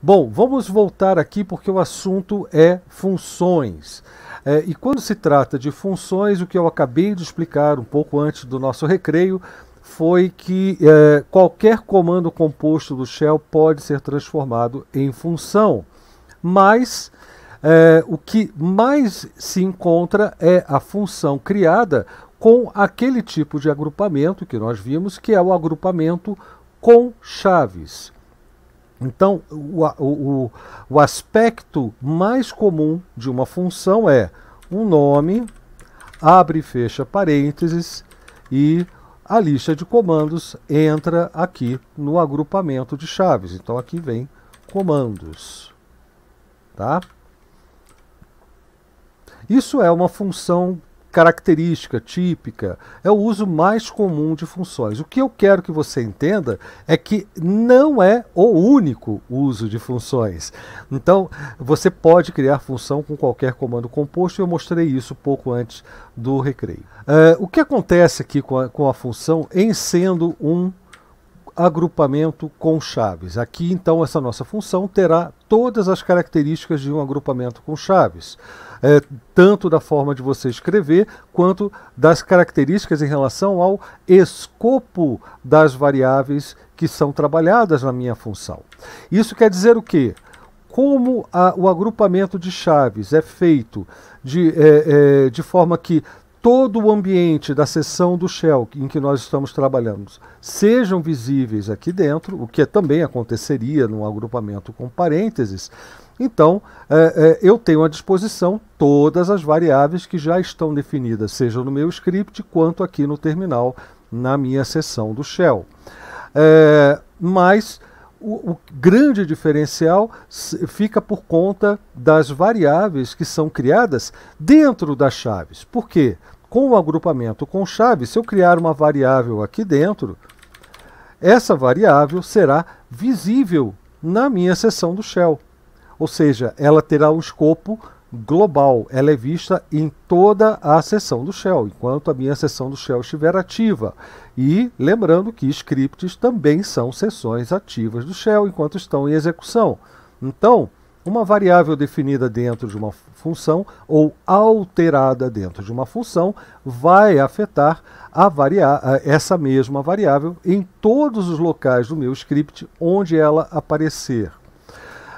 Bom, vamos voltar aqui porque o assunto é funções. É, e quando se trata de funções, o que eu acabei de explicar um pouco antes do nosso recreio foi que é, qualquer comando composto do shell pode ser transformado em função. Mas é, o que mais se encontra é a função criada com aquele tipo de agrupamento que nós vimos, que é o agrupamento com chaves. Então, o, o, o aspecto mais comum de uma função é um nome, abre e fecha parênteses, e a lista de comandos entra aqui no agrupamento de chaves. Então, aqui vem comandos. Tá? Isso é uma função característica, típica, é o uso mais comum de funções. O que eu quero que você entenda é que não é o único uso de funções. Então, você pode criar função com qualquer comando composto, eu mostrei isso pouco antes do recreio. Uh, o que acontece aqui com a, com a função em sendo um agrupamento com chaves. Aqui, então, essa nossa função terá todas as características de um agrupamento com chaves, é, tanto da forma de você escrever, quanto das características em relação ao escopo das variáveis que são trabalhadas na minha função. Isso quer dizer o quê? Como a, o agrupamento de chaves é feito de, é, é, de forma que todo o ambiente da seção do Shell em que nós estamos trabalhando sejam visíveis aqui dentro, o que também aconteceria num agrupamento com parênteses, então é, é, eu tenho à disposição todas as variáveis que já estão definidas, seja no meu script quanto aqui no terminal, na minha seção do Shell. É, mas o, o, grande diferencial fica por conta das variáveis que são criadas dentro das chaves. Por quê? com o agrupamento com chave, se eu criar uma variável aqui dentro, essa variável será visível na minha seção do shell. Ou seja, ela terá um escopo global, ela é vista em toda a seção do shell, enquanto a minha seção do shell estiver ativa. E lembrando que scripts também são sessões ativas do shell enquanto estão em execução. Então, uma variável definida dentro de uma função ou alterada dentro de uma função vai afetar essa mesma variável em todos os locais do meu script onde ela aparecer.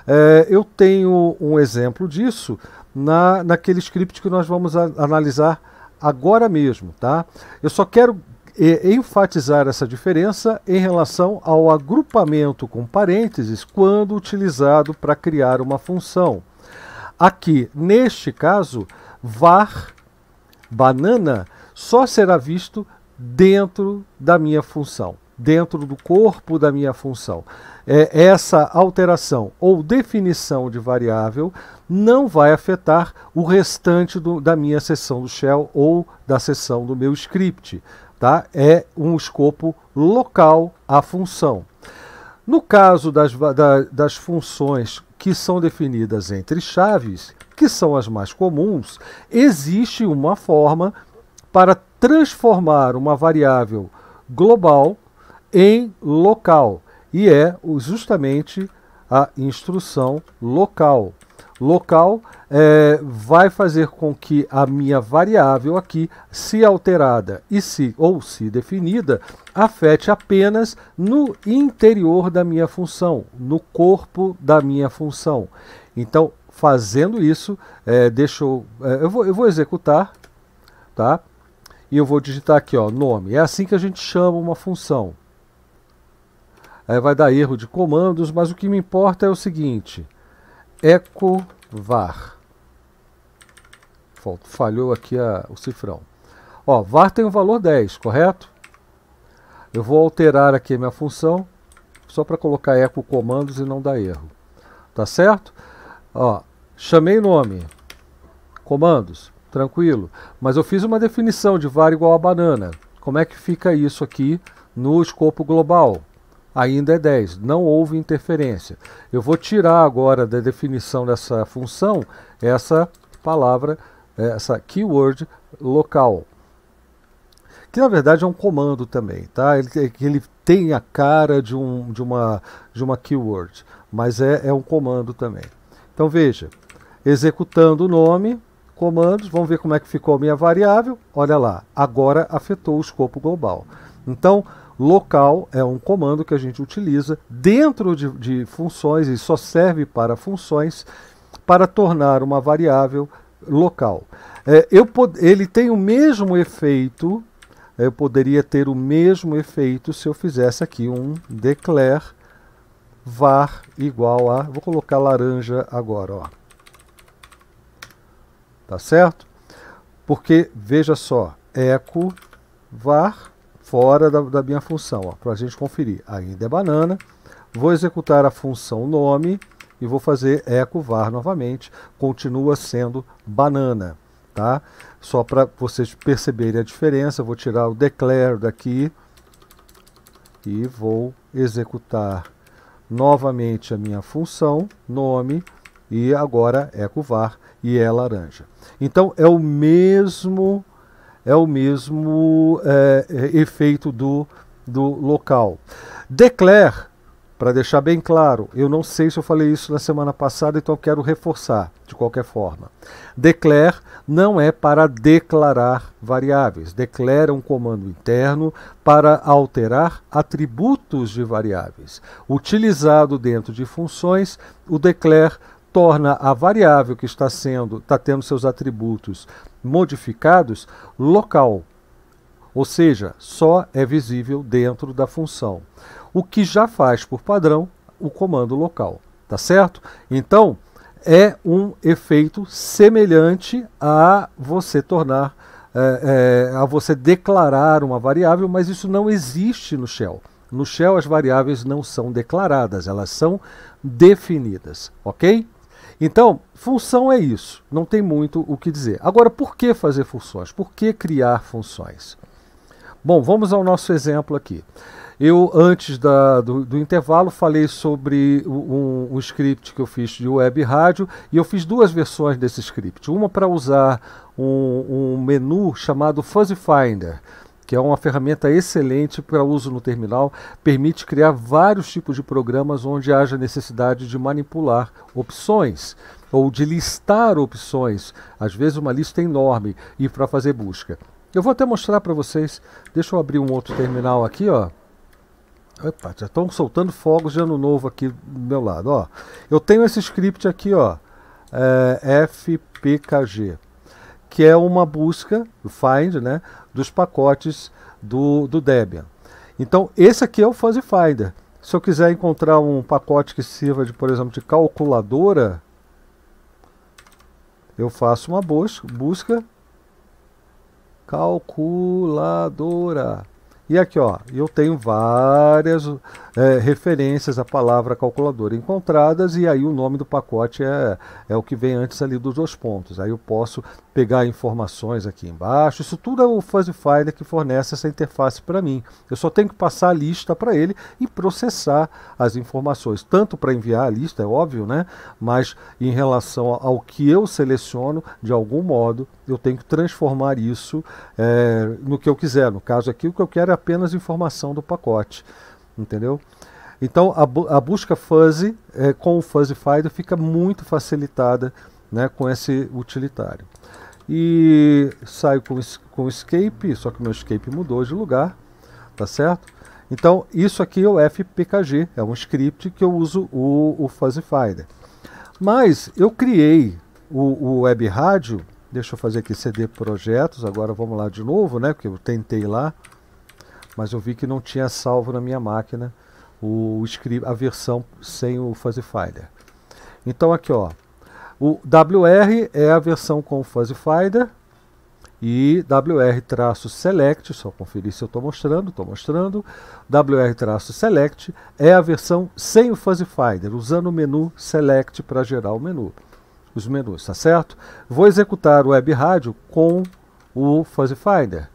É, eu tenho um exemplo disso na, naquele script que nós vamos analisar agora mesmo. Tá? Eu só quero e enfatizar essa diferença em relação ao agrupamento com parênteses quando utilizado para criar uma função. Aqui, neste caso, var banana só será visto dentro da minha função, dentro do corpo da minha função. É, essa alteração ou definição de variável não vai afetar o restante do, da minha seção do shell ou da seção do meu script tá? é um escopo local à função. No caso das, da, das funções que são definidas entre chaves, que são as mais comuns, existe uma forma para transformar uma variável global em local, e é justamente a instrução local. Local é, vai fazer com que a minha variável aqui, se alterada e se ou se definida, afete apenas no interior da minha função, no corpo da minha função. Então, fazendo isso, é, deixa eu, é, eu, vou, eu vou executar, tá? E eu vou digitar aqui, ó, nome. É assim que a gente chama uma função. Aí é, vai dar erro de comandos, mas o que me importa é o seguinte: echo var falhou aqui a, o cifrão. Ó, var tem o um valor 10, correto? Eu vou alterar aqui a minha função, só para colocar eco comandos e não dar erro. Tá certo? Ó, chamei nome, comandos, tranquilo. Mas eu fiz uma definição de var igual a banana. Como é que fica isso aqui no escopo global? Ainda é 10, não houve interferência. Eu vou tirar agora da definição dessa função essa palavra né, essa keyword local, que na verdade é um comando também, tá? Ele, é ele tem a cara de, um, de, uma, de uma keyword, mas é, é um comando também. Então veja, executando o nome, comandos, vamos ver como é que ficou a minha variável. Olha lá, agora afetou o escopo global. Então, local é um comando que a gente utiliza dentro de, de funções e só serve para funções para tornar uma variável local. É, eu ele tem o mesmo efeito, eu poderia ter o mesmo efeito se eu fizesse aqui um declare var igual a, vou colocar laranja agora, ó. Tá certo? Porque, veja só, eco var fora da, da minha função, para a gente conferir. Ainda é banana. Vou executar a função nome e vou fazer eco var novamente, continua sendo banana, tá? Só para vocês perceberem a diferença, vou tirar o declare daqui e vou executar novamente a minha função, nome, e agora eco var e é laranja. Então é o mesmo é o mesmo é, efeito do, do local. Declare para deixar bem claro, eu não sei se eu falei isso na semana passada, então quero reforçar de qualquer forma. Declare não é para declarar variáveis. Declare é um comando interno para alterar atributos de variáveis. Utilizado dentro de funções, o declare torna a variável que está sendo, está tendo seus atributos modificados local, ou seja, só é visível dentro da função o que já faz por padrão o comando local, tá certo? Então, é um efeito semelhante a você tornar, é, é, a você declarar uma variável, mas isso não existe no Shell. No Shell, as variáveis não são declaradas, elas são definidas, ok? Então, função é isso, não tem muito o que dizer. Agora, por que fazer funções? Por que criar funções? Bom, vamos ao nosso exemplo aqui. Eu, antes da, do, do, intervalo, falei sobre um, um, script que eu fiz de web rádio e eu fiz duas versões desse script. Uma para usar um, um menu chamado Fuzzy Finder que é uma ferramenta excelente para uso no terminal, permite criar vários tipos de programas onde haja necessidade de manipular opções ou de listar opções, às vezes uma lista enorme, e para fazer busca. Eu vou até mostrar para vocês. Deixa eu abrir um outro terminal aqui, ó. Opa, já estão soltando fogos de ano novo aqui do meu lado, ó. Eu tenho esse script aqui, ó. É, FPKG. Que é uma busca, o find, né? Dos pacotes do, do Debian. Então, esse aqui é o Fuzzy Finder. Se eu quiser encontrar um pacote que sirva, de, por exemplo, de calculadora, eu faço uma busca, busca calculadora. E aqui, ó, eu tenho várias é, referências à palavra calculadora encontradas e aí o nome do pacote é, é o que vem antes ali dos dois pontos. Aí eu posso pegar informações aqui embaixo. Isso tudo é o Fuzzy Finder que fornece essa interface para mim. Eu só tenho que passar a lista para ele e processar as informações, tanto para enviar a lista, é óbvio, né? Mas em relação ao que eu seleciono, de algum modo, eu tenho que transformar isso é, no que eu quiser. No caso aqui, o que eu quero é apenas informação do pacote entendeu? Então a, bu a busca fuzzy é, com o fuzzy finder fica muito facilitada né, com esse utilitário. E saio com, com escape, só que meu escape mudou de lugar, tá certo? Então isso aqui é o FPKG, é um script que eu uso o, o fuzzy finder. Mas eu criei o, o web rádio, deixa eu fazer aqui CD projetos, agora vamos lá de novo, né, porque eu tentei lá mas eu vi que não tinha salvo na minha máquina o a versão sem o fuzzy finder. Então aqui ó, o WR é a versão com o fuzzy finder e WR-select, só conferir se eu estou mostrando, estou mostrando, WR-select é a versão sem o fuzzy finder, usando o menu select para gerar o menu, os menus, tá certo? Vou executar o web rádio com o fuzzy finder.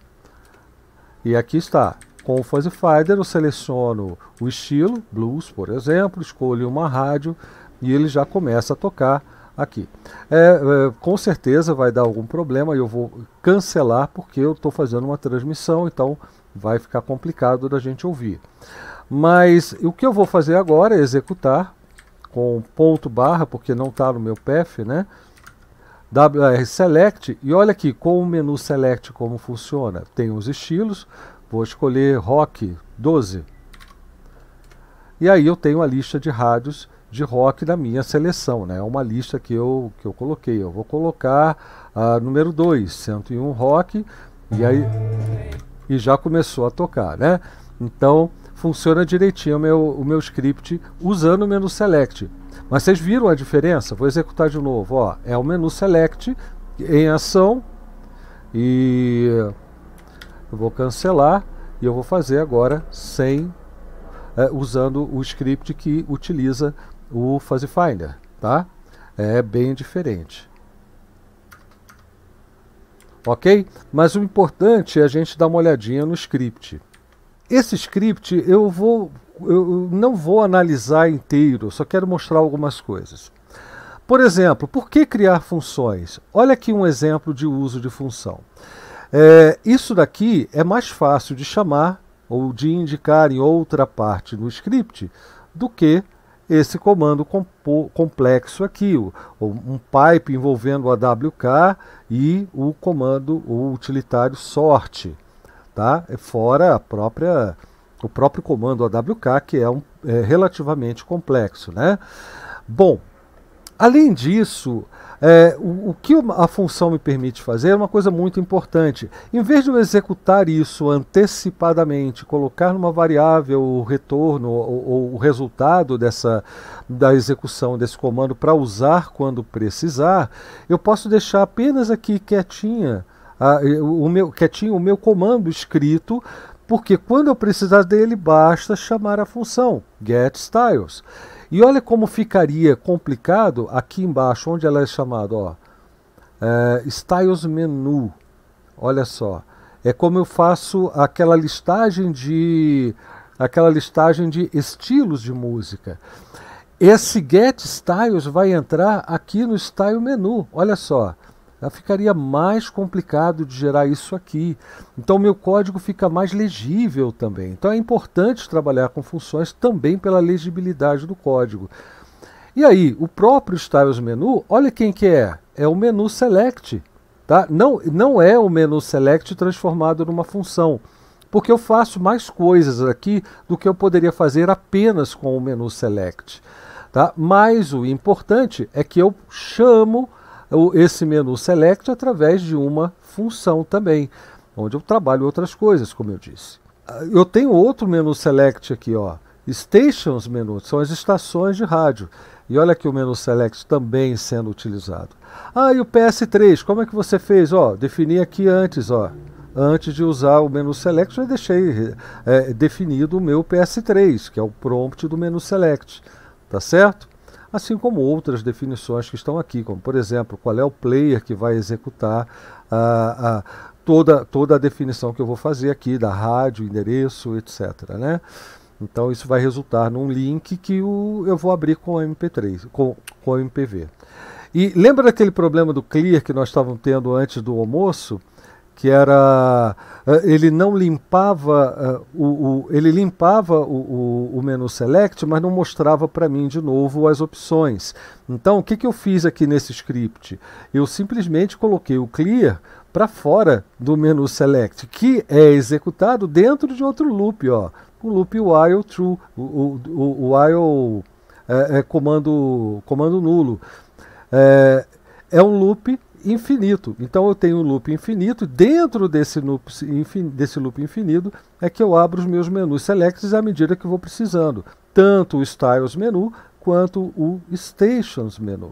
E aqui está, com o Fuzzy Finder eu seleciono o estilo, blues por exemplo, escolho uma rádio e ele já começa a tocar aqui. É, é, com certeza vai dar algum problema e eu vou cancelar porque eu estou fazendo uma transmissão, então vai ficar complicado da gente ouvir. Mas o que eu vou fazer agora é executar com ponto barra, porque não está no meu path, né? WR Select, e olha aqui com o menu Select como funciona. Tem os estilos, Vou escolher rock 12. E aí eu tenho a lista de rádios de rock da minha seleção, né? É uma lista que eu, que eu coloquei. Eu vou colocar a número 2, 101 rock, e aí e já começou a tocar, né? Então, funciona direitinho o meu, o meu script usando o menu select. Mas vocês viram a diferença? Vou executar de novo. Ó, é o menu select em ação e eu vou cancelar e eu vou fazer agora sem é, usando o script que utiliza o Fuzzy Finder, tá? É bem diferente. Ok? Mas o importante é a gente dar uma olhadinha no script. Esse script eu vou eu não vou analisar inteiro, só quero mostrar algumas coisas. Por exemplo, por que criar funções? Olha aqui um exemplo de uso de função. É, isso daqui é mais fácil de chamar ou de indicar em outra parte do script do que esse comando complexo aqui, um pipe envolvendo o awk e o comando o utilitário sort, tá? É fora a própria, o próprio comando AWK, que é, um, é relativamente complexo. Né? Bom, Além disso, é, o, o, que a função me permite fazer é uma coisa muito importante. Em vez de eu executar isso antecipadamente, colocar numa variável o retorno ou, o resultado dessa, da execução desse comando para usar quando precisar, eu posso deixar apenas aqui quietinha, a, o meu, quietinho o meu comando escrito porque quando eu precisar dele, basta chamar a função getStyles. E olha como ficaria complicado aqui embaixo, onde ela é chamada, ó, é, Styles Menu. Olha só, é como eu faço aquela listagem de aquela listagem de estilos de música. Esse Get Styles vai entrar aqui no Style Menu. Olha só ficaria mais complicado de gerar isso aqui. Então meu código fica mais legível também. Então é importante trabalhar com funções também pela legibilidade do código. E aí, o próprio Styles Menu, olha quem que é. É o menu Select. Tá? Não, não é o menu Select transformado numa função porque eu faço mais coisas aqui do que eu poderia fazer apenas com o menu Select. Tá? Mas o importante é que eu chamo esse menu select através de uma função também, onde eu trabalho outras coisas, como eu disse. Ah, eu tenho outro menu select aqui, ó, stations menu, são as estações de rádio. E olha aqui o menu select também sendo utilizado. Ah, e o PS3, como é que você fez? Ó, defini aqui antes, ó. Antes de usar o menu select, eu deixei é, definido o meu PS3, que é o prompt do menu select, tá certo? assim como outras definições que estão aqui, como por exemplo, qual é o player que vai executar a, a toda, toda a definição que eu vou fazer aqui da rádio, endereço, etc. Né? Então isso vai resultar num link que o, eu vou abrir com o MP3, com, com o MPV. E lembra daquele problema do clear que nós estávamos tendo antes do almoço? que era eh, ele não limpava eh, o, o, ele limpava o, o, o, menu select, mas não mostrava para mim de novo as opções. Então o que, que eu fiz aqui nesse script? Eu simplesmente coloquei o clear para fora do menu select, que é executado dentro de outro loop, ó, o loop while true, o, o, o while é, é comando comando nulo. É, é um loop infinito. Então eu tenho um loop infinito, dentro desse loop, desse loop infinito é que eu abro os meus menus selects à medida que vou precisando, tanto o styles menu quanto o stations menu.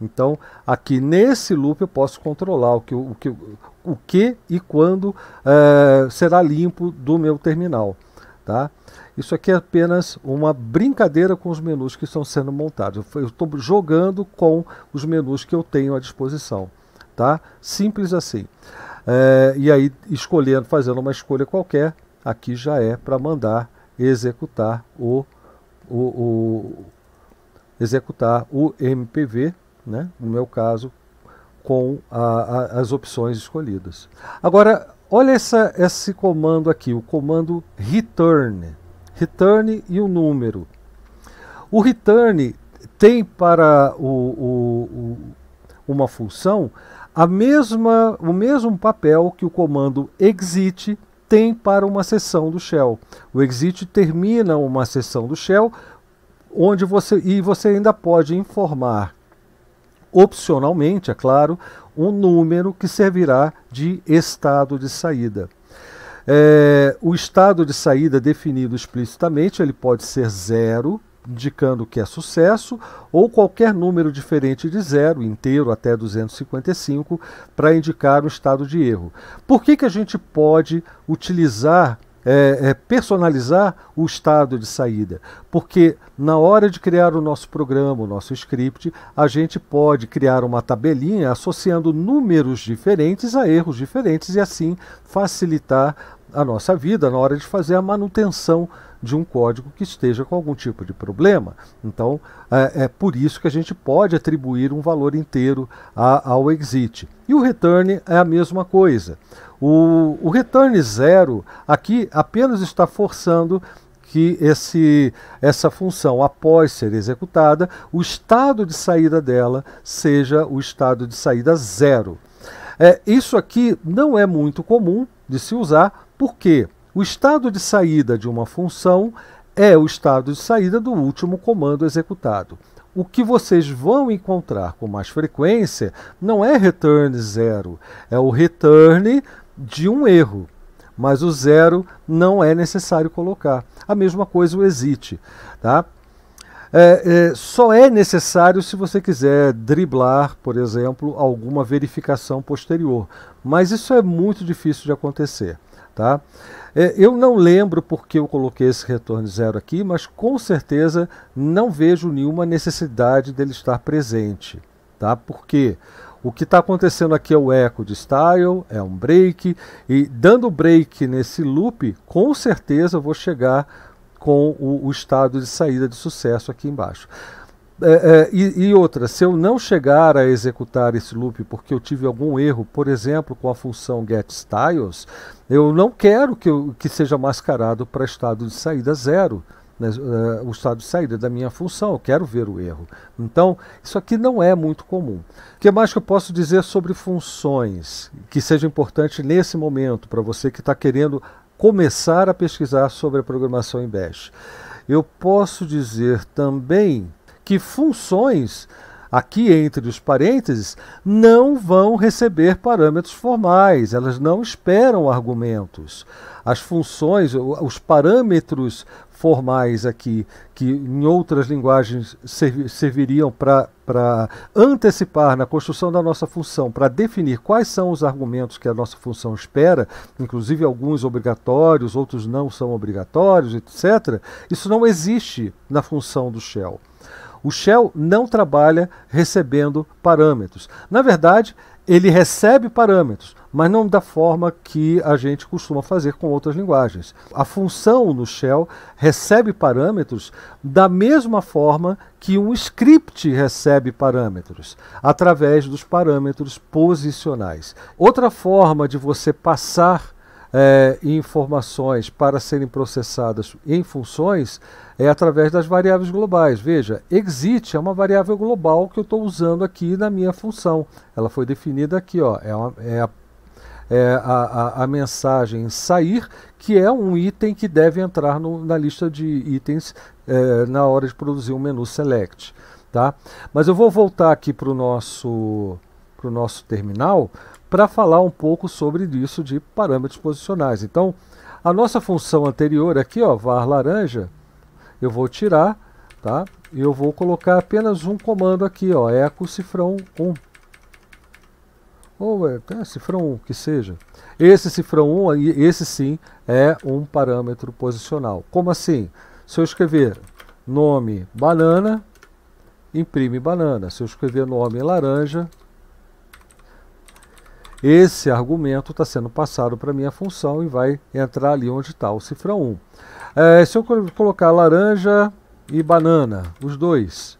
Então, aqui nesse loop eu posso controlar o que, o que, o que e quando é, será limpo do meu terminal. Tá? Isso aqui é apenas uma brincadeira com os menus que estão sendo montados. Eu estou jogando com os menus que eu tenho à disposição tá? Simples assim. É, e aí, escolhendo, fazendo uma escolha qualquer, aqui já é para mandar executar o, o, o, executar o MPV, né? No meu caso, com a, a, as opções escolhidas. Agora, olha essa, esse comando aqui, o comando return, return e o número. O return tem para o, o, o uma função a mesma, o mesmo papel que o comando exit tem para uma sessão do shell. O exit termina uma sessão do shell onde você e você ainda pode informar opcionalmente, é claro, um número que servirá de estado de saída. É, o estado de saída definido explicitamente, ele pode ser zero, indicando que é sucesso, ou qualquer número diferente de zero, inteiro até 255, para indicar o estado de erro. Por que, que a gente pode utilizar é, é, personalizar o estado de saída, porque na hora de criar o nosso programa, o nosso script, a gente pode criar uma tabelinha associando números diferentes a erros diferentes e assim facilitar a nossa vida na hora de fazer a manutenção de um código que esteja com algum tipo de problema. Então, é, é por isso que a gente pode atribuir um valor inteiro a, ao exit. E o return é a mesma coisa. O, o return zero aqui apenas está forçando que esse, essa função, após ser executada, o estado de saída dela seja o estado de saída zero. É, isso aqui não é muito comum, de se usar, porque o estado de saída de uma função é o estado de saída do último comando executado. O que vocês vão encontrar com mais frequência não é return zero, é o return de um erro. Mas o zero não é necessário colocar. A mesma coisa o exit. Tá? É, é, só é necessário se você quiser driblar, por exemplo, alguma verificação posterior. Mas isso é muito difícil de acontecer. Tá? É, eu não lembro porque eu coloquei esse retorno zero aqui, mas com certeza não vejo nenhuma necessidade dele estar presente. Tá? Porque o que está acontecendo aqui é o echo de style, é um break, e dando break nesse loop, com certeza eu vou chegar com o, o estado de saída de sucesso aqui embaixo. É, é, e, e, outra, se eu não chegar a executar esse loop porque eu tive algum erro, por exemplo, com a função getStyles, eu não quero que, eu, que seja mascarado para estado de saída zero, né, uh, o estado de saída da minha função, eu quero ver o erro. Então, isso aqui não é muito comum. O que mais que eu posso dizer sobre funções que seja importante nesse momento para você que está querendo começar a pesquisar sobre a programação em Bash. Eu posso dizer também que funções aqui entre os parênteses, não vão receber parâmetros formais, elas não esperam argumentos. As funções, os parâmetros formais aqui, que em outras linguagens serviriam para antecipar na construção da nossa função, para definir quais são os argumentos que a nossa função espera, inclusive alguns obrigatórios, outros não são obrigatórios, etc. Isso não existe na função do shell. O shell não trabalha recebendo parâmetros. Na verdade, ele recebe parâmetros, mas não da forma que a gente costuma fazer com outras linguagens. A função no shell recebe parâmetros da mesma forma que um script recebe parâmetros, através dos parâmetros posicionais. Outra forma de você passar é, informações para serem processadas em funções é através das variáveis globais. Veja, exit é uma variável global que eu estou usando aqui na minha função. Ela foi definida aqui, ó, é, uma, é a é a, a, a, mensagem sair, que é um item que deve entrar no, na lista de itens é, na hora de produzir um menu select. Tá? Mas eu vou voltar aqui para o nosso, nosso terminal para falar um pouco sobre isso de parâmetros posicionais. Então, a nossa função anterior aqui, ó, var laranja, eu vou tirar, tá? E eu vou colocar apenas um comando aqui, ó, eco cifrão 1. Ou é, é cifrão 1, que seja. Esse cifrão 1, esse sim, é um parâmetro posicional. Como assim? Se eu escrever nome banana, imprime banana. Se eu escrever nome laranja, esse argumento está sendo passado para a minha função e vai entrar ali onde está o cifrão 1. É, se eu colocar laranja e banana, os dois,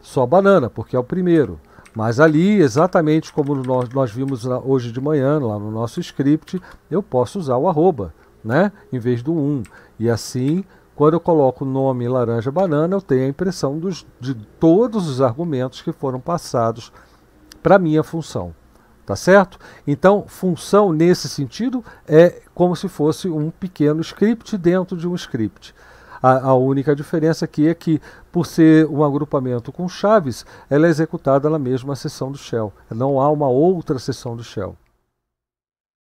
só banana, porque é o primeiro. Mas ali, exatamente como nós, nós vimos hoje de manhã, lá no nosso script, eu posso usar o arroba, né? Em vez do 1. E assim, quando eu coloco o nome laranja banana, eu tenho a impressão dos, de todos os argumentos que foram passados para minha função. Tá certo? Então, função nesse sentido é como se fosse um pequeno script dentro de um script. A, a, única diferença aqui é que, por ser um agrupamento com chaves, ela é executada na mesma sessão do shell. Não há uma outra sessão do shell.